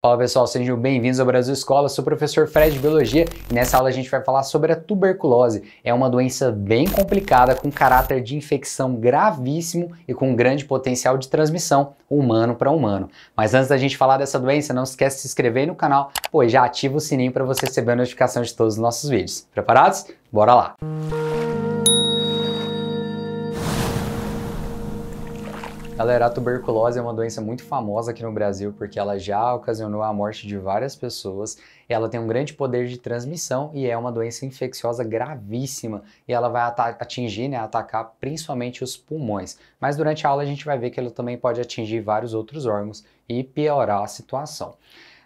Fala pessoal, sejam bem-vindos ao Brasil Escola, sou o professor Fred de Biologia e nessa aula a gente vai falar sobre a tuberculose. É uma doença bem complicada, com caráter de infecção gravíssimo e com grande potencial de transmissão humano para humano. Mas antes da gente falar dessa doença, não esquece de se inscrever no canal, pois já ativa o sininho para você receber a notificação de todos os nossos vídeos. Preparados? Bora lá! Música Galera, a tuberculose é uma doença muito famosa aqui no Brasil porque ela já ocasionou a morte de várias pessoas. Ela tem um grande poder de transmissão e é uma doença infecciosa gravíssima e ela vai atingir, né, atacar principalmente os pulmões. Mas durante a aula a gente vai ver que ela também pode atingir vários outros órgãos e piorar a situação.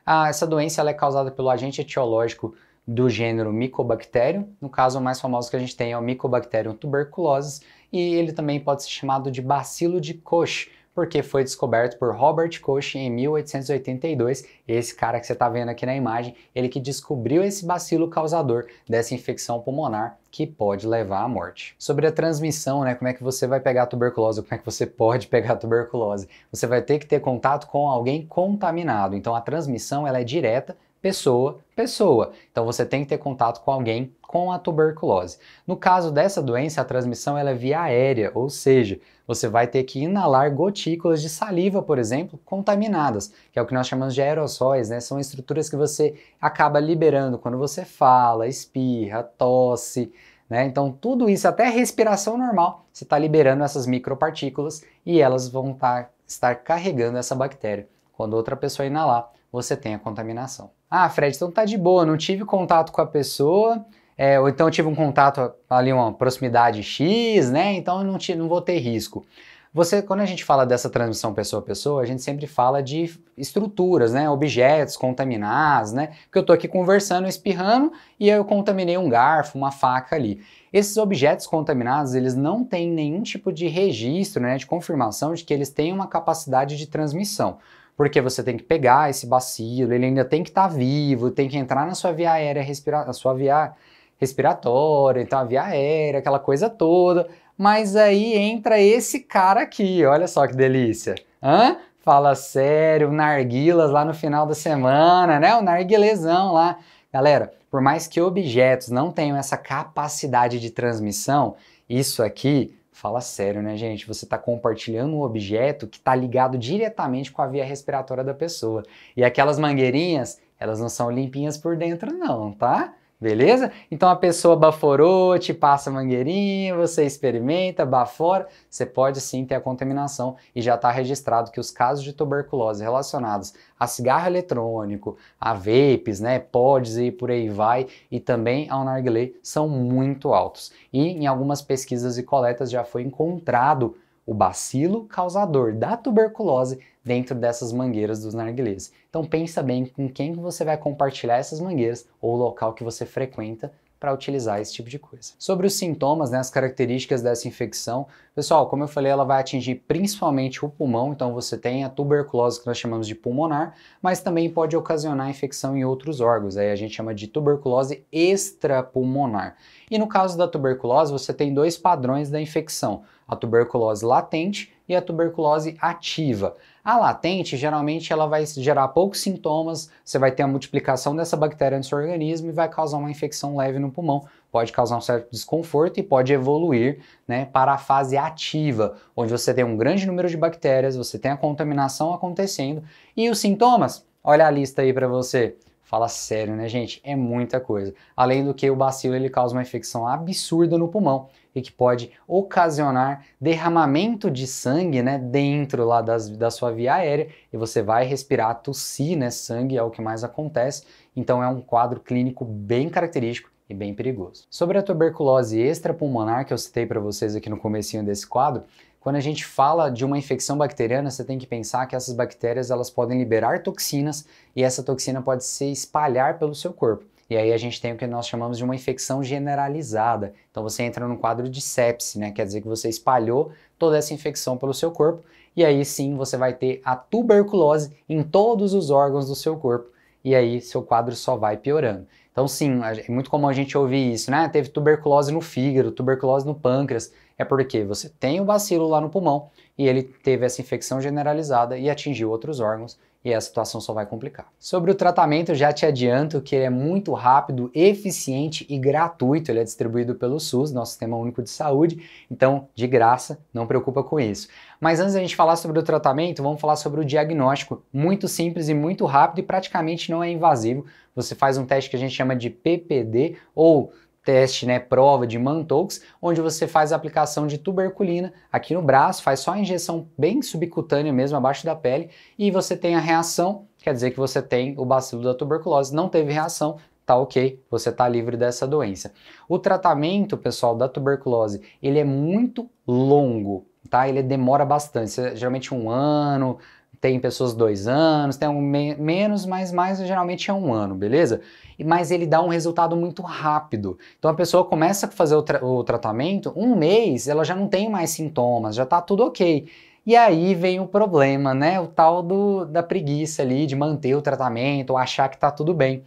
Ah, essa doença é causada pelo agente etiológico do gênero Mycobacterium. No caso, o mais famoso que a gente tem é o Mycobacterium tuberculosis e ele também pode ser chamado de bacilo de Koch, porque foi descoberto por Robert Koch em 1882. Esse cara que você está vendo aqui na imagem, ele que descobriu esse bacilo causador dessa infecção pulmonar que pode levar à morte. Sobre a transmissão, né, como é que você vai pegar tuberculose, como é que você pode pegar tuberculose? Você vai ter que ter contato com alguém contaminado. Então a transmissão ela é direta pessoa, pessoa. Então você tem que ter contato com alguém com a tuberculose. No caso dessa doença, a transmissão é via aérea, ou seja, você vai ter que inalar gotículas de saliva, por exemplo, contaminadas, que é o que nós chamamos de aerossóis, né? São estruturas que você acaba liberando quando você fala, espirra, tosse, né? Então tudo isso, até respiração normal, você está liberando essas micropartículas e elas vão tá, estar carregando essa bactéria. Quando outra pessoa inalar, você tem a contaminação. Ah, Fred, então tá de boa, não tive contato com a pessoa, é, ou então tive um contato ali, uma proximidade X, né? Então não, tive, não vou ter risco. Você, quando a gente fala dessa transmissão pessoa a pessoa, a gente sempre fala de estruturas, né? Objetos, contaminados, né? Porque eu tô aqui conversando, espirrando e eu contaminei um garfo, uma faca ali. Esses objetos contaminados, eles não têm nenhum tipo de registro, né? De confirmação de que eles têm uma capacidade de transmissão porque você tem que pegar esse bacilo, ele ainda tem que estar tá vivo, tem que entrar na sua via aérea, respirar a sua via respiratória, então a via aérea, aquela coisa toda. Mas aí entra esse cara aqui, olha só que delícia. Hã? Fala sério, narguilas lá no final da semana, né? O narguilezão lá. Galera, por mais que objetos não tenham essa capacidade de transmissão, isso aqui Fala sério, né, gente? Você está compartilhando um objeto que está ligado diretamente com a via respiratória da pessoa. E aquelas mangueirinhas, elas não são limpinhas por dentro, não, tá? Beleza? Então a pessoa baforou, te passa mangueirinha, você experimenta, bafora, você pode sim ter a contaminação e já está registrado que os casos de tuberculose relacionados a cigarro eletrônico, a vapes, né, pods e por aí vai, e também ao narguilé são muito altos. E em algumas pesquisas e coletas já foi encontrado o bacilo causador da tuberculose dentro dessas mangueiras dos narguilés. Então pensa bem com quem você vai compartilhar essas mangueiras ou o local que você frequenta para utilizar esse tipo de coisa. Sobre os sintomas, né, as características dessa infecção, pessoal, como eu falei, ela vai atingir principalmente o pulmão, então você tem a tuberculose que nós chamamos de pulmonar, mas também pode ocasionar infecção em outros órgãos, aí a gente chama de tuberculose extrapulmonar. E no caso da tuberculose, você tem dois padrões da infecção a tuberculose latente e a tuberculose ativa. A latente, geralmente, ela vai gerar poucos sintomas, você vai ter a multiplicação dessa bactéria no seu organismo e vai causar uma infecção leve no pulmão. Pode causar um certo desconforto e pode evoluir né, para a fase ativa, onde você tem um grande número de bactérias, você tem a contaminação acontecendo e os sintomas, olha a lista aí para você Fala sério, né, gente? É muita coisa. Além do que, o bacilo ele causa uma infecção absurda no pulmão e que pode ocasionar derramamento de sangue, né, dentro lá das, da sua via aérea e você vai respirar, tossir, né, sangue é o que mais acontece. Então é um quadro clínico bem característico e bem perigoso. Sobre a tuberculose extrapulmonar que eu citei para vocês aqui no comecinho desse quadro, quando a gente fala de uma infecção bacteriana, você tem que pensar que essas bactérias elas podem liberar toxinas e essa toxina pode se espalhar pelo seu corpo. E aí a gente tem o que nós chamamos de uma infecção generalizada. Então você entra num quadro de sepse, né? Quer dizer que você espalhou toda essa infecção pelo seu corpo e aí sim você vai ter a tuberculose em todos os órgãos do seu corpo e aí seu quadro só vai piorando. Então, sim, é muito comum a gente ouvir isso, né? Teve tuberculose no fígado, tuberculose no pâncreas é porque você tem o bacilo lá no pulmão e ele teve essa infecção generalizada e atingiu outros órgãos e a situação só vai complicar. Sobre o tratamento, já te adianto que ele é muito rápido, eficiente e gratuito. Ele é distribuído pelo SUS, nosso Sistema Único de Saúde, então de graça, não preocupa com isso. Mas antes da gente falar sobre o tratamento, vamos falar sobre o diagnóstico, muito simples e muito rápido e praticamente não é invasivo. Você faz um teste que a gente chama de PPD ou teste, né, prova de Mantoux, onde você faz a aplicação de tuberculina aqui no braço, faz só a injeção bem subcutânea mesmo, abaixo da pele, e você tem a reação, quer dizer que você tem o bacilo da tuberculose, não teve reação, tá ok, você tá livre dessa doença. O tratamento, pessoal, da tuberculose, ele é muito longo, tá? Ele demora bastante, geralmente um ano, tem pessoas dois anos, tem um me menos, mas mais geralmente é um ano, beleza? Mas ele dá um resultado muito rápido. Então a pessoa começa a fazer o, tra o tratamento, um mês ela já não tem mais sintomas, já tá tudo ok. E aí vem o problema, né? O tal do, da preguiça ali de manter o tratamento, achar que tá tudo bem.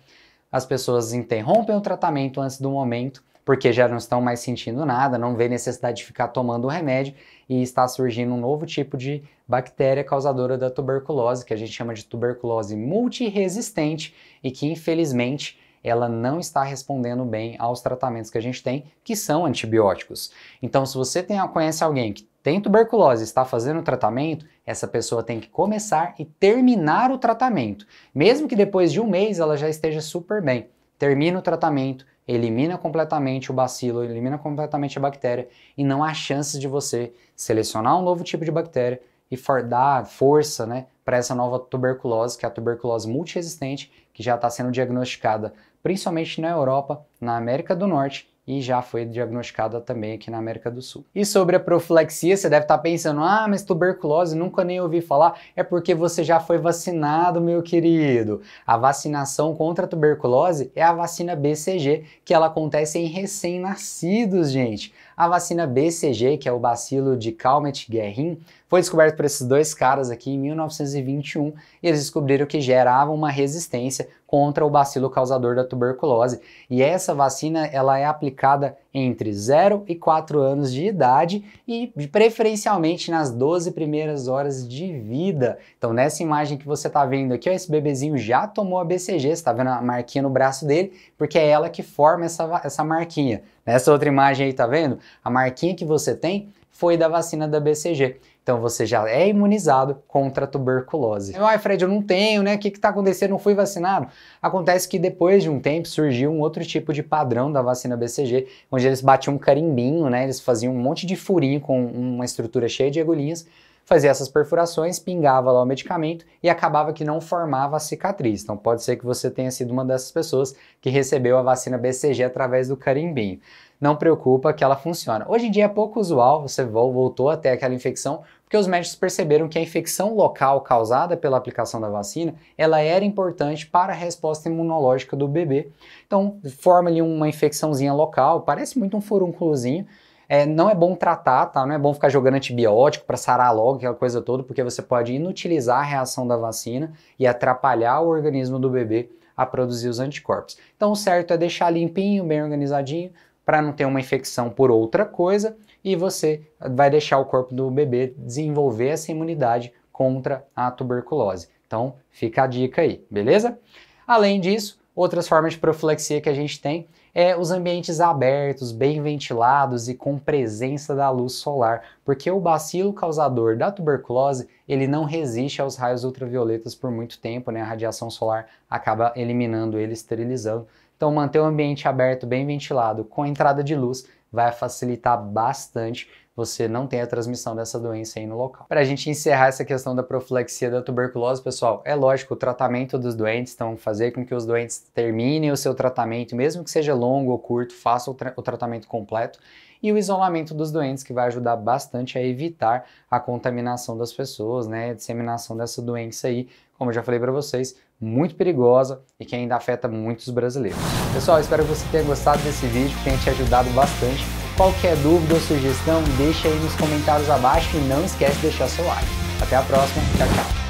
As pessoas interrompem o tratamento antes do momento porque já não estão mais sentindo nada, não vê necessidade de ficar tomando o remédio e está surgindo um novo tipo de bactéria causadora da tuberculose, que a gente chama de tuberculose multiresistente e que infelizmente ela não está respondendo bem aos tratamentos que a gente tem, que são antibióticos. Então, se você tem, conhece alguém que tem tuberculose e está fazendo o tratamento, essa pessoa tem que começar e terminar o tratamento. Mesmo que depois de um mês ela já esteja super bem. Termina o tratamento, elimina completamente o bacilo, elimina completamente a bactéria e não há chances de você selecionar um novo tipo de bactéria e for, dar força né, para essa nova tuberculose, que é a tuberculose multiresistente, que já está sendo diagnosticada principalmente na Europa, na América do Norte e já foi diagnosticada também aqui na América do Sul. E sobre a profilaxia, você deve estar tá pensando, ah, mas tuberculose nunca nem ouvi falar, é porque você já foi vacinado, meu querido. A vacinação contra a tuberculose é a vacina BCG, que ela acontece em recém-nascidos, gente. A vacina BCG, que é o bacilo de calmette guerin foi descoberto por esses dois caras aqui em 1921 e eles descobriram que gerava uma resistência contra o bacilo causador da tuberculose. E essa vacina ela é aplicada entre 0 e 4 anos de idade e preferencialmente nas 12 primeiras horas de vida. Então nessa imagem que você está vendo aqui, ó, esse bebezinho já tomou a BCG, está vendo a marquinha no braço dele, porque é ela que forma essa, essa marquinha. Nessa outra imagem aí, tá vendo? A marquinha que você tem foi da vacina da BCG. Então você já é imunizado contra a tuberculose. Ai, Fred, eu não tenho, né? O que está acontecendo? Não fui vacinado. Acontece que depois de um tempo surgiu um outro tipo de padrão da vacina BCG, onde eles batiam um carimbinho, né? Eles faziam um monte de furinho com uma estrutura cheia de agulhinhas fazia essas perfurações, pingava lá o medicamento e acabava que não formava a cicatriz. Então pode ser que você tenha sido uma dessas pessoas que recebeu a vacina BCG através do carimbinho. Não preocupa que ela funciona. Hoje em dia é pouco usual, você voltou até aquela infecção, porque os médicos perceberam que a infecção local causada pela aplicação da vacina, ela era importante para a resposta imunológica do bebê. Então, forma ali uma infecçãozinha local, parece muito um furúnculozinho, é, não é bom tratar, tá? Não é bom ficar jogando antibiótico para sarar logo aquela coisa toda, porque você pode inutilizar a reação da vacina e atrapalhar o organismo do bebê a produzir os anticorpos. Então, o certo é deixar limpinho, bem organizadinho, para não ter uma infecção por outra coisa e você vai deixar o corpo do bebê desenvolver essa imunidade contra a tuberculose. Então, fica a dica aí, beleza? Além disso, outras formas de profilaxia que a gente tem é os ambientes abertos, bem ventilados e com presença da luz solar, porque o bacilo causador da tuberculose ele não resiste aos raios ultravioletas por muito tempo, né? A radiação solar acaba eliminando ele, esterilizando. Então, manter o ambiente aberto, bem ventilado, com entrada de luz, vai facilitar bastante você não tem a transmissão dessa doença aí no local. Para a gente encerrar essa questão da profilaxia da tuberculose, pessoal, é lógico, o tratamento dos doentes, então fazer com que os doentes terminem o seu tratamento, mesmo que seja longo ou curto, faça o, tra o tratamento completo e o isolamento dos doentes, que vai ajudar bastante a evitar a contaminação das pessoas, né? A disseminação dessa doença aí, como eu já falei para vocês, muito perigosa e que ainda afeta muitos brasileiros. Pessoal, espero que você tenha gostado desse vídeo, que tenha te ajudado bastante. Qualquer dúvida ou sugestão, deixa aí nos comentários abaixo e não esquece de deixar seu like. Até a próxima, tchau, tchau.